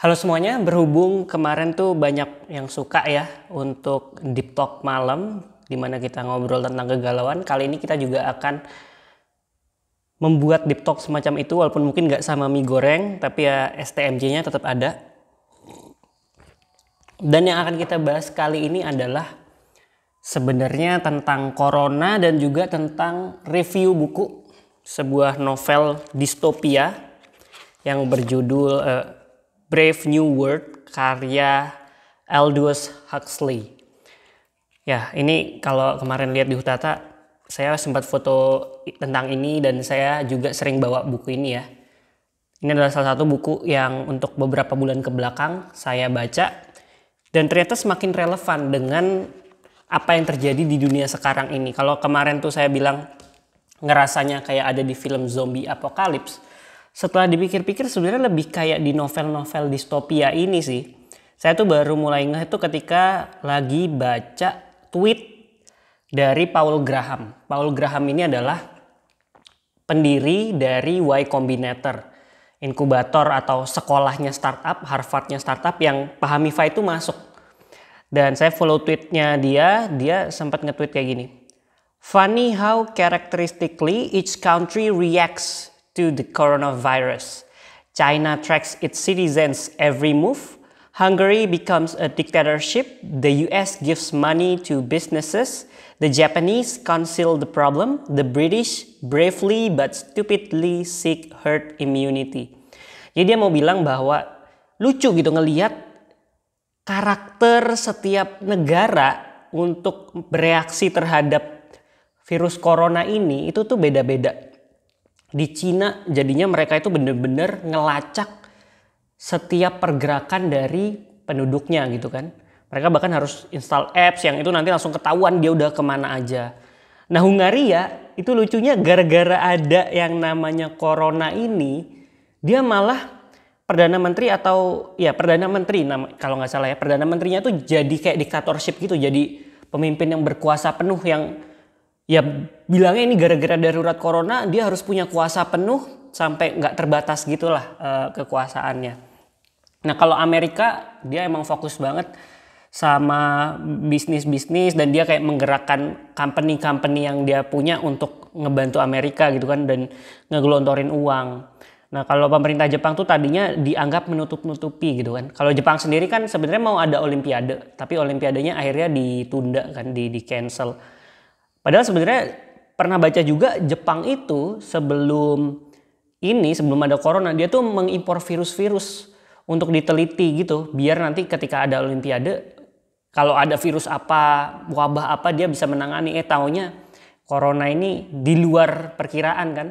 Halo semuanya, berhubung kemarin tuh banyak yang suka ya untuk deep talk malam di mana kita ngobrol tentang kegalauan. Kali ini kita juga akan membuat deep talk semacam itu walaupun mungkin nggak sama mie goreng tapi ya STMJ-nya tetap ada. Dan yang akan kita bahas kali ini adalah sebenarnya tentang corona dan juga tentang review buku sebuah novel distopia yang berjudul uh, Brave New World karya Aldous Huxley. Ya, ini kalau kemarin lihat di Hutata, saya sempat foto tentang ini dan saya juga sering bawa buku ini ya. Ini adalah salah satu buku yang untuk beberapa bulan ke belakang saya baca dan ternyata semakin relevan dengan apa yang terjadi di dunia sekarang ini. Kalau kemarin tuh saya bilang ngerasanya kayak ada di film zombie apocalypse, setelah dipikir-pikir sebenarnya lebih kayak di novel-novel distopia ini sih. Saya tuh baru mulai ngeh itu ketika lagi baca tweet dari Paul Graham. Paul Graham ini adalah pendiri dari Y Combinator, inkubator atau sekolahnya startup, Harvardnya startup yang pahami Pahamifa itu masuk. Dan saya follow tweetnya dia, dia sempat nge-tweet kayak gini. Funny how characteristically each country reacts to the coronavirus. China tracks its citizens' every move. Hungary becomes a dictatorship. The US gives money to businesses. The Japanese conceal the problem. The British bravely but stupidly seek herd immunity. Jadi dia mau bilang bahwa lucu gitu ngelihat karakter setiap negara untuk bereaksi terhadap virus corona ini itu tuh beda-beda di Cina jadinya mereka itu benar-benar ngelacak setiap pergerakan dari penduduknya gitu kan. Mereka bahkan harus install apps yang itu nanti langsung ketahuan dia udah kemana aja. Nah Hungaria itu lucunya gara-gara ada yang namanya corona ini dia malah perdana menteri atau ya perdana menteri nama, kalau nggak salah ya perdana menterinya tuh jadi kayak diktatorship gitu jadi pemimpin yang berkuasa penuh yang ya bilangnya ini gara-gara darurat corona dia harus punya kuasa penuh sampai nggak terbatas gitulah uh, kekuasaannya. Nah kalau Amerika dia emang fokus banget sama bisnis-bisnis dan dia kayak menggerakkan company-company yang dia punya untuk ngebantu Amerika gitu kan dan ngegelontorin uang. Nah kalau pemerintah Jepang tuh tadinya dianggap menutup-nutupi gitu kan. Kalau Jepang sendiri kan sebenarnya mau ada Olimpiade tapi Olimpiadenya akhirnya ditunda kan di di cancel. Padahal sebenarnya pernah baca juga Jepang itu sebelum ini sebelum ada corona dia tuh mengimpor virus-virus untuk diteliti gitu biar nanti ketika ada olimpiade kalau ada virus apa wabah apa dia bisa menangani eh taunya corona ini di luar perkiraan kan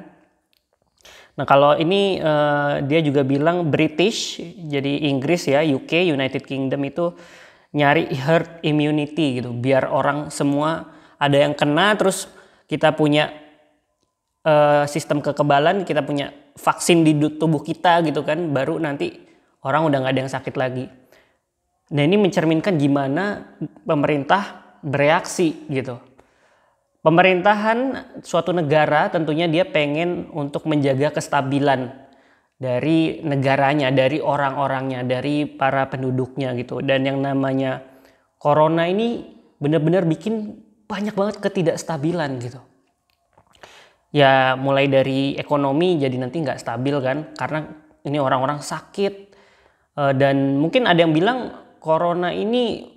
Nah kalau ini uh, dia juga bilang British, jadi Inggris ya, UK, United Kingdom itu nyari herd immunity gitu, biar orang semua ada yang kena terus kita punya uh, sistem kekebalan kita punya vaksin di tubuh kita gitu kan baru nanti orang udah nggak ada yang sakit lagi nah ini mencerminkan gimana pemerintah bereaksi gitu pemerintahan suatu negara tentunya dia pengen untuk menjaga kestabilan dari negaranya dari orang-orangnya dari para penduduknya gitu dan yang namanya corona ini benar-benar bikin banyak banget ketidakstabilan gitu ya mulai dari ekonomi jadi nanti nggak stabil kan karena ini orang-orang sakit eh, dan mungkin ada yang bilang corona ini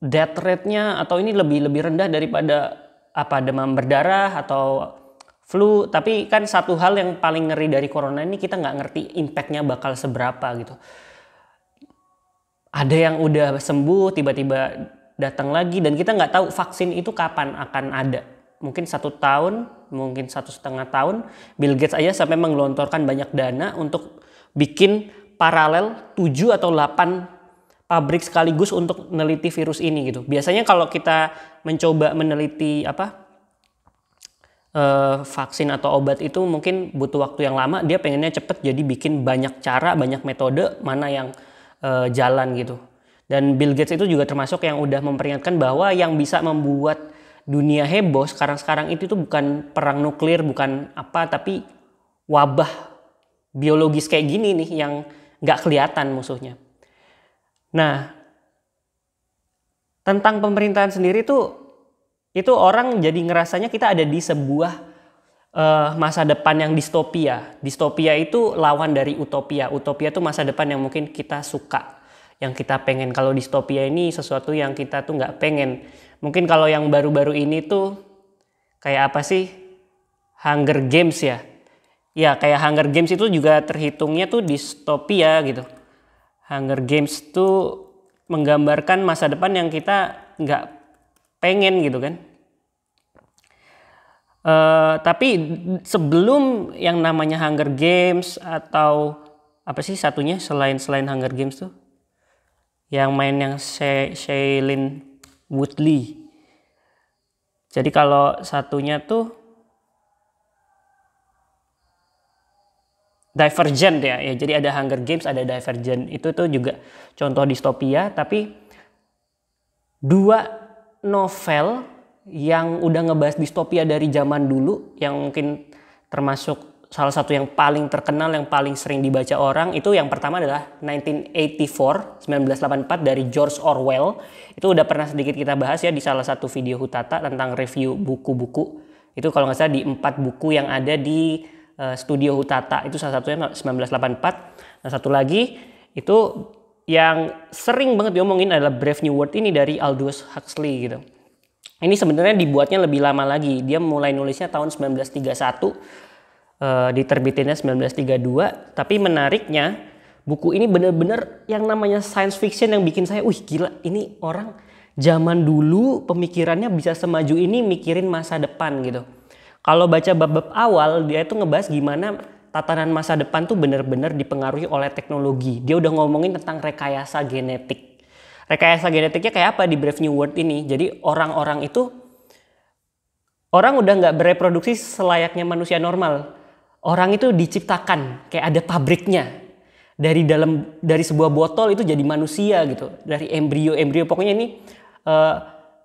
death rate-nya atau ini lebih lebih rendah daripada apa demam berdarah atau flu tapi kan satu hal yang paling ngeri dari corona ini kita nggak ngerti impactnya bakal seberapa gitu ada yang udah sembuh tiba-tiba datang lagi dan kita nggak tahu vaksin itu kapan akan ada mungkin satu tahun mungkin satu setengah tahun Bill Gates aja sampai menggelontorkan banyak dana untuk bikin paralel tujuh atau delapan pabrik sekaligus untuk meneliti virus ini gitu. Biasanya kalau kita mencoba meneliti apa eh, vaksin atau obat itu mungkin butuh waktu yang lama. Dia pengennya cepet jadi bikin banyak cara, banyak metode mana yang eh, jalan gitu. Dan Bill Gates itu juga termasuk yang udah memperingatkan bahwa yang bisa membuat dunia heboh sekarang-sekarang itu tuh bukan perang nuklir, bukan apa, tapi wabah biologis kayak gini nih yang nggak kelihatan musuhnya. Nah, tentang pemerintahan sendiri tuh itu orang jadi ngerasanya kita ada di sebuah uh, masa depan yang distopia. Distopia itu lawan dari utopia. Utopia itu masa depan yang mungkin kita suka yang kita pengen. Kalau distopia ini sesuatu yang kita tuh nggak pengen. Mungkin kalau yang baru-baru ini tuh kayak apa sih? Hunger Games ya. Ya kayak Hunger Games itu juga terhitungnya tuh distopia gitu. Hunger Games tuh menggambarkan masa depan yang kita nggak pengen gitu kan. Uh, tapi sebelum yang namanya Hunger Games atau apa sih satunya selain selain Hunger Games tuh yang main yang Shailin Shailene Woodley jadi kalau satunya tuh Divergent ya, ya jadi ada Hunger Games ada Divergent itu tuh juga contoh distopia tapi dua novel yang udah ngebahas distopia dari zaman dulu yang mungkin termasuk salah satu yang paling terkenal yang paling sering dibaca orang itu yang pertama adalah 1984 1984 dari George Orwell itu udah pernah sedikit kita bahas ya di salah satu video Hutata tentang review buku-buku itu kalau nggak salah di empat buku yang ada di uh, studio Hutata itu salah satunya 1984 nah satu lagi itu yang sering banget diomongin adalah Brave New World ini dari Aldous Huxley gitu ini sebenarnya dibuatnya lebih lama lagi dia mulai nulisnya tahun 1931 uh, diterbitinnya 1932 tapi menariknya buku ini benar-benar yang namanya science fiction yang bikin saya wih gila ini orang zaman dulu pemikirannya bisa semaju ini mikirin masa depan gitu kalau baca bab-bab awal dia itu ngebahas gimana tatanan masa depan tuh benar-benar dipengaruhi oleh teknologi dia udah ngomongin tentang rekayasa genetik rekayasa genetiknya kayak apa di Brave New World ini jadi orang-orang itu orang udah nggak bereproduksi selayaknya manusia normal orang itu diciptakan kayak ada pabriknya dari dalam dari sebuah botol itu jadi manusia gitu dari embrio embrio pokoknya ini uh,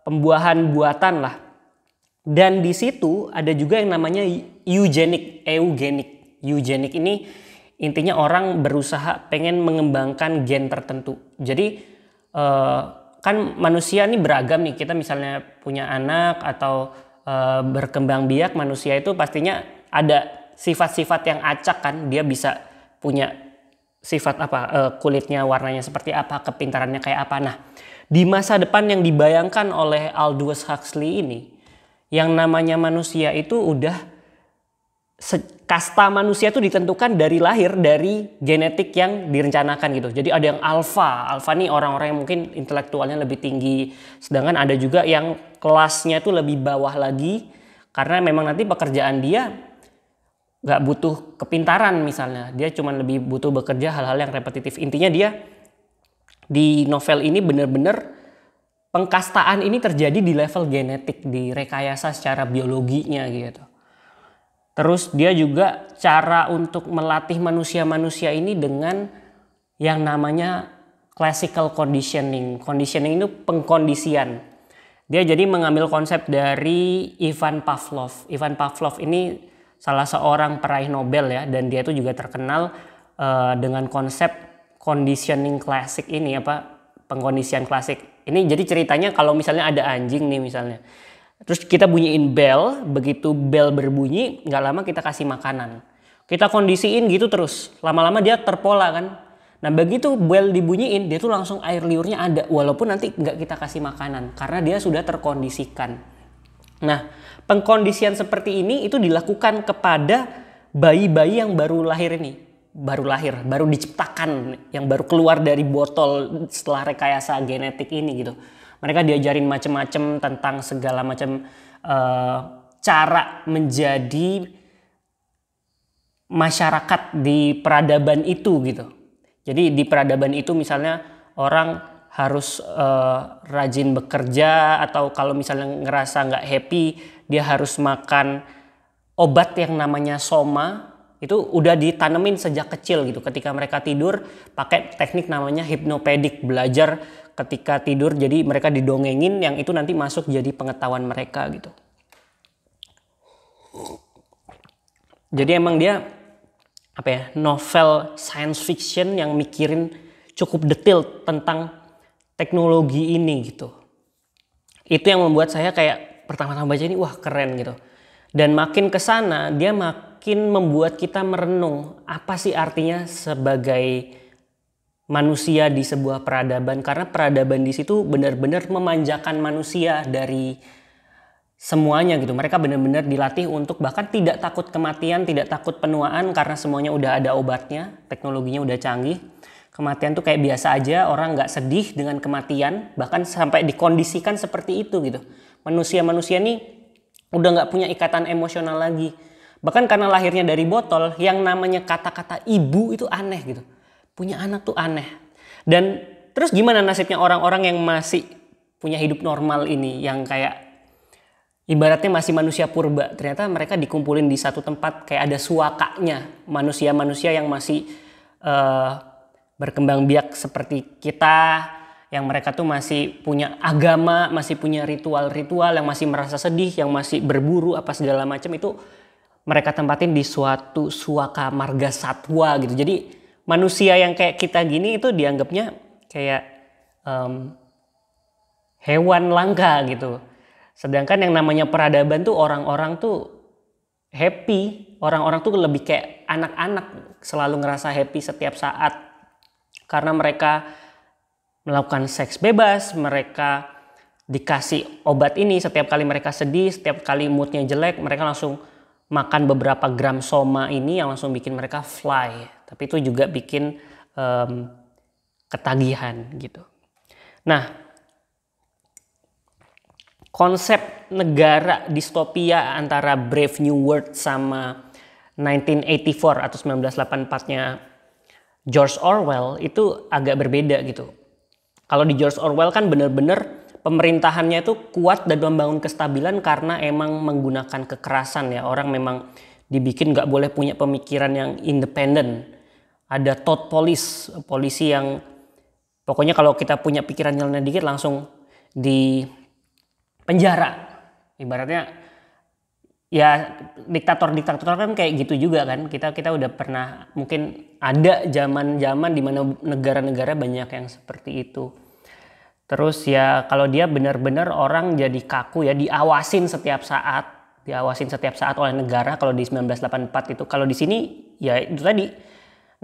pembuahan buatan lah dan di situ ada juga yang namanya eugenik eugenik eugenik ini intinya orang berusaha pengen mengembangkan gen tertentu jadi uh, kan manusia ini beragam nih kita misalnya punya anak atau uh, berkembang biak manusia itu pastinya ada sifat-sifat yang acak kan dia bisa punya sifat apa uh, kulitnya warnanya seperti apa kepintarannya kayak apa nah di masa depan yang dibayangkan oleh Aldous Huxley ini yang namanya manusia itu udah kasta manusia itu ditentukan dari lahir dari genetik yang direncanakan gitu. Jadi ada yang alfa, alfa nih orang-orang yang mungkin intelektualnya lebih tinggi, sedangkan ada juga yang kelasnya itu lebih bawah lagi karena memang nanti pekerjaan dia nggak butuh kepintaran misalnya dia cuma lebih butuh bekerja hal-hal yang repetitif intinya dia di novel ini benar-benar pengkastaan ini terjadi di level genetik di rekayasa secara biologinya gitu terus dia juga cara untuk melatih manusia-manusia ini dengan yang namanya classical conditioning conditioning itu pengkondisian dia jadi mengambil konsep dari Ivan Pavlov Ivan Pavlov ini salah seorang peraih Nobel ya dan dia itu juga terkenal uh, dengan konsep conditioning klasik ini apa pengkondisian klasik. Ini jadi ceritanya kalau misalnya ada anjing nih misalnya. Terus kita bunyiin bel, begitu bel berbunyi, nggak lama kita kasih makanan. Kita kondisiin gitu terus, lama-lama dia terpola kan. Nah begitu bel dibunyiin, dia tuh langsung air liurnya ada, walaupun nanti nggak kita kasih makanan, karena dia sudah terkondisikan. Nah, pengkondisian seperti ini itu dilakukan kepada bayi-bayi yang baru lahir ini, baru lahir, baru diciptakan, yang baru keluar dari botol setelah rekayasa genetik ini gitu. Mereka diajarin macam-macam tentang segala macam uh, eh, cara menjadi masyarakat di peradaban itu gitu. Jadi di peradaban itu misalnya orang harus uh, rajin bekerja atau kalau misalnya ngerasa nggak happy dia harus makan obat yang namanya soma itu udah ditanemin sejak kecil gitu ketika mereka tidur pakai teknik namanya hipnopedik belajar ketika tidur jadi mereka didongengin yang itu nanti masuk jadi pengetahuan mereka gitu jadi emang dia apa ya novel science fiction yang mikirin cukup detail tentang teknologi ini gitu. Itu yang membuat saya kayak pertama-tama baca ini wah keren gitu. Dan makin ke sana dia makin membuat kita merenung apa sih artinya sebagai manusia di sebuah peradaban karena peradaban di situ benar-benar memanjakan manusia dari semuanya gitu. Mereka benar-benar dilatih untuk bahkan tidak takut kematian, tidak takut penuaan karena semuanya udah ada obatnya, teknologinya udah canggih kematian tuh kayak biasa aja orang nggak sedih dengan kematian bahkan sampai dikondisikan seperti itu gitu manusia-manusia ini udah nggak punya ikatan emosional lagi bahkan karena lahirnya dari botol yang namanya kata-kata ibu itu aneh gitu punya anak tuh aneh dan terus gimana nasibnya orang-orang yang masih punya hidup normal ini yang kayak ibaratnya masih manusia purba ternyata mereka dikumpulin di satu tempat kayak ada suakanya manusia-manusia yang masih uh, berkembang biak seperti kita yang mereka tuh masih punya agama, masih punya ritual-ritual yang masih merasa sedih, yang masih berburu apa segala macam itu mereka tempatin di suatu suaka marga satwa gitu. Jadi manusia yang kayak kita gini itu dianggapnya kayak um, hewan langka gitu. Sedangkan yang namanya peradaban tuh orang-orang tuh happy, orang-orang tuh lebih kayak anak-anak selalu ngerasa happy setiap saat karena mereka melakukan seks bebas, mereka dikasih obat ini setiap kali mereka sedih, setiap kali moodnya jelek, mereka langsung makan beberapa gram soma ini yang langsung bikin mereka fly. Tapi itu juga bikin um, ketagihan gitu. Nah, konsep negara distopia antara Brave New World sama 1984 atau 1984-nya George Orwell itu agak berbeda gitu. Kalau di George Orwell kan benar-benar pemerintahannya itu kuat dan membangun kestabilan karena emang menggunakan kekerasan ya. Orang memang dibikin nggak boleh punya pemikiran yang independen. Ada thought police, polisi yang pokoknya kalau kita punya pikiran nyeleneh dikit langsung di penjara. Ibaratnya ya diktator-diktator kan kayak gitu juga kan kita kita udah pernah mungkin ada zaman-zaman di mana negara-negara banyak yang seperti itu terus ya kalau dia benar-benar orang jadi kaku ya diawasin setiap saat diawasin setiap saat oleh negara kalau di 1984 itu kalau di sini ya itu tadi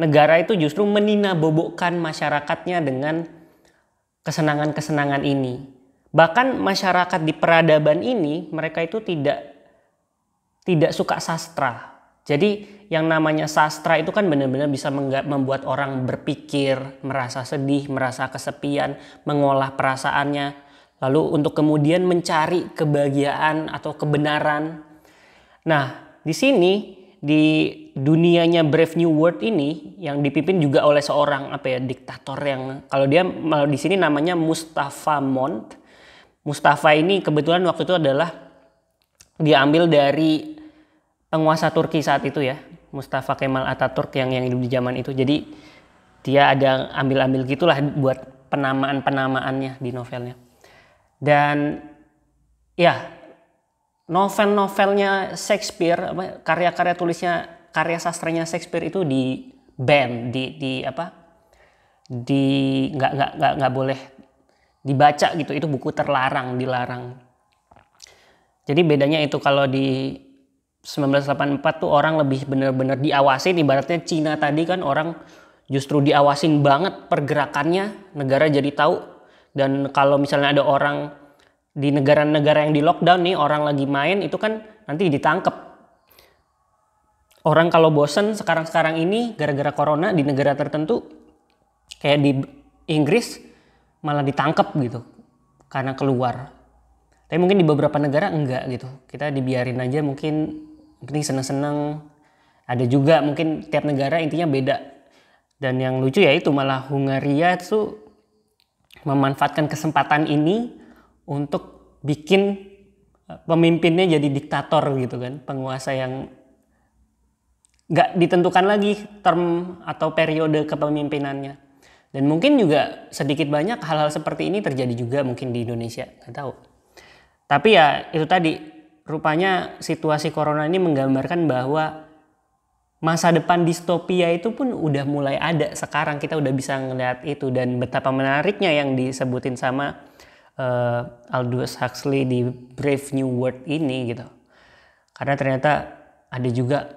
negara itu justru menina bobokkan masyarakatnya dengan kesenangan-kesenangan ini bahkan masyarakat di peradaban ini mereka itu tidak tidak suka sastra. Jadi yang namanya sastra itu kan benar-benar bisa membuat orang berpikir, merasa sedih, merasa kesepian, mengolah perasaannya, lalu untuk kemudian mencari kebahagiaan atau kebenaran. Nah, di sini di dunianya Brave New World ini yang dipimpin juga oleh seorang apa ya diktator yang kalau dia kalau di sini namanya Mustafa Mont. Mustafa ini kebetulan waktu itu adalah diambil dari penguasa Turki saat itu ya Mustafa Kemal Ataturk yang yang hidup di zaman itu jadi dia ada ambil-ambil gitulah buat penamaan-penamaannya di novelnya dan ya novel-novelnya Shakespeare karya-karya tulisnya karya sastranya Shakespeare itu di ban di di apa di nggak nggak nggak nggak boleh dibaca gitu itu buku terlarang dilarang jadi bedanya itu kalau di 1984 tuh orang lebih benar-benar diawasin ibaratnya Cina tadi kan orang justru diawasin banget pergerakannya negara jadi tahu dan kalau misalnya ada orang di negara-negara yang di lockdown nih orang lagi main itu kan nanti ditangkap orang kalau bosen sekarang-sekarang ini gara-gara corona di negara tertentu kayak di Inggris malah ditangkap gitu karena keluar tapi mungkin di beberapa negara enggak gitu kita dibiarin aja mungkin mungkin seneng-seneng ada juga mungkin tiap negara intinya beda dan yang lucu ya itu malah Hungaria itu memanfaatkan kesempatan ini untuk bikin eh, pemimpinnya jadi diktator gitu kan penguasa yang nggak ditentukan lagi term atau periode kepemimpinannya dan mungkin juga sedikit banyak hal-hal seperti ini terjadi juga mungkin di Indonesia nggak tahu tapi ya itu tadi rupanya situasi corona ini menggambarkan bahwa masa depan distopia itu pun udah mulai ada sekarang kita udah bisa ngeliat itu dan betapa menariknya yang disebutin sama uh, Aldous Huxley di Brave New World ini gitu karena ternyata ada juga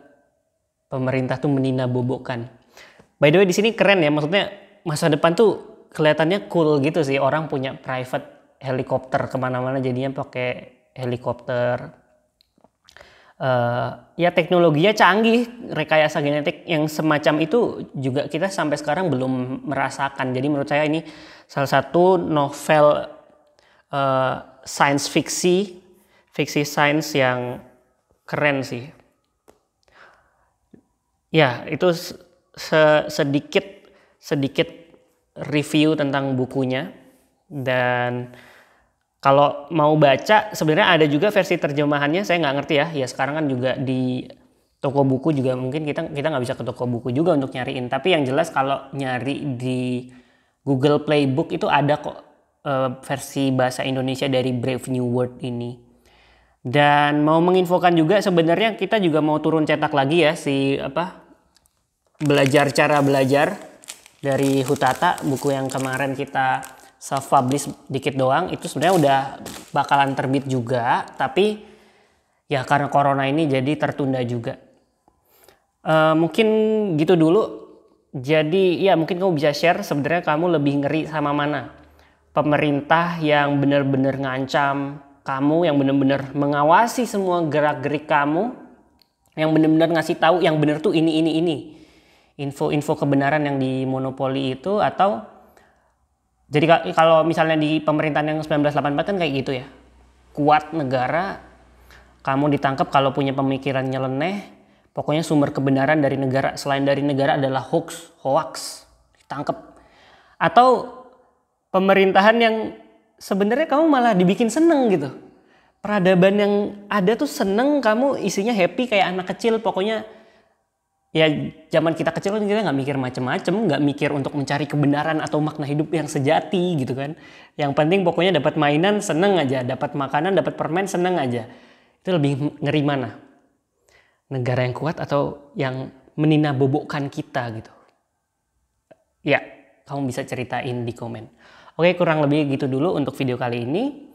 pemerintah tuh menina bobokan by the way di sini keren ya maksudnya masa depan tuh kelihatannya cool gitu sih orang punya private helikopter kemana-mana jadinya pakai helikopter. Uh, ya teknologinya canggih, rekayasa genetik yang semacam itu juga kita sampai sekarang belum merasakan. Jadi menurut saya ini salah satu novel uh, science fiksi, fiksi sains yang keren sih. Ya itu se sedikit sedikit review tentang bukunya dan kalau mau baca sebenarnya ada juga versi terjemahannya saya nggak ngerti ya ya sekarang kan juga di toko buku juga mungkin kita kita nggak bisa ke toko buku juga untuk nyariin tapi yang jelas kalau nyari di Google Playbook itu ada kok uh, versi bahasa Indonesia dari Brave New World ini dan mau menginfokan juga sebenarnya kita juga mau turun cetak lagi ya si apa belajar cara belajar dari Hutata buku yang kemarin kita self publish dikit doang itu sebenarnya udah bakalan terbit juga tapi ya karena corona ini jadi tertunda juga uh, mungkin gitu dulu jadi ya mungkin kamu bisa share sebenarnya kamu lebih ngeri sama mana pemerintah yang benar-benar ngancam kamu yang benar-benar mengawasi semua gerak-gerik kamu yang benar-benar ngasih tahu yang benar tuh ini ini ini info-info kebenaran yang dimonopoli itu atau jadi kalau misalnya di pemerintahan yang 1984 kan kayak gitu ya. Kuat negara, kamu ditangkap kalau punya pemikiran nyeleneh, pokoknya sumber kebenaran dari negara selain dari negara adalah hoax, hoax, ditangkap. Atau pemerintahan yang sebenarnya kamu malah dibikin seneng gitu. Peradaban yang ada tuh seneng, kamu isinya happy kayak anak kecil, pokoknya ya zaman kita kecil kan kita nggak mikir macem-macem nggak mikir untuk mencari kebenaran atau makna hidup yang sejati gitu kan yang penting pokoknya dapat mainan seneng aja dapat makanan dapat permen seneng aja itu lebih ngeri mana negara yang kuat atau yang menina bobokkan kita gitu ya kamu bisa ceritain di komen oke kurang lebih gitu dulu untuk video kali ini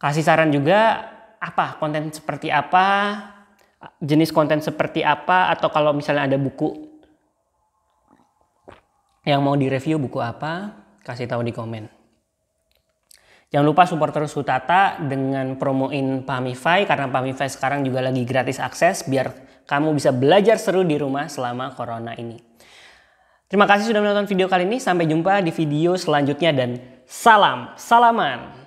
kasih saran juga apa konten seperti apa jenis konten seperti apa atau kalau misalnya ada buku yang mau direview buku apa kasih tahu di komen jangan lupa support terus Hutata dengan promoin Pamify karena Pamify sekarang juga lagi gratis akses biar kamu bisa belajar seru di rumah selama corona ini terima kasih sudah menonton video kali ini sampai jumpa di video selanjutnya dan salam salaman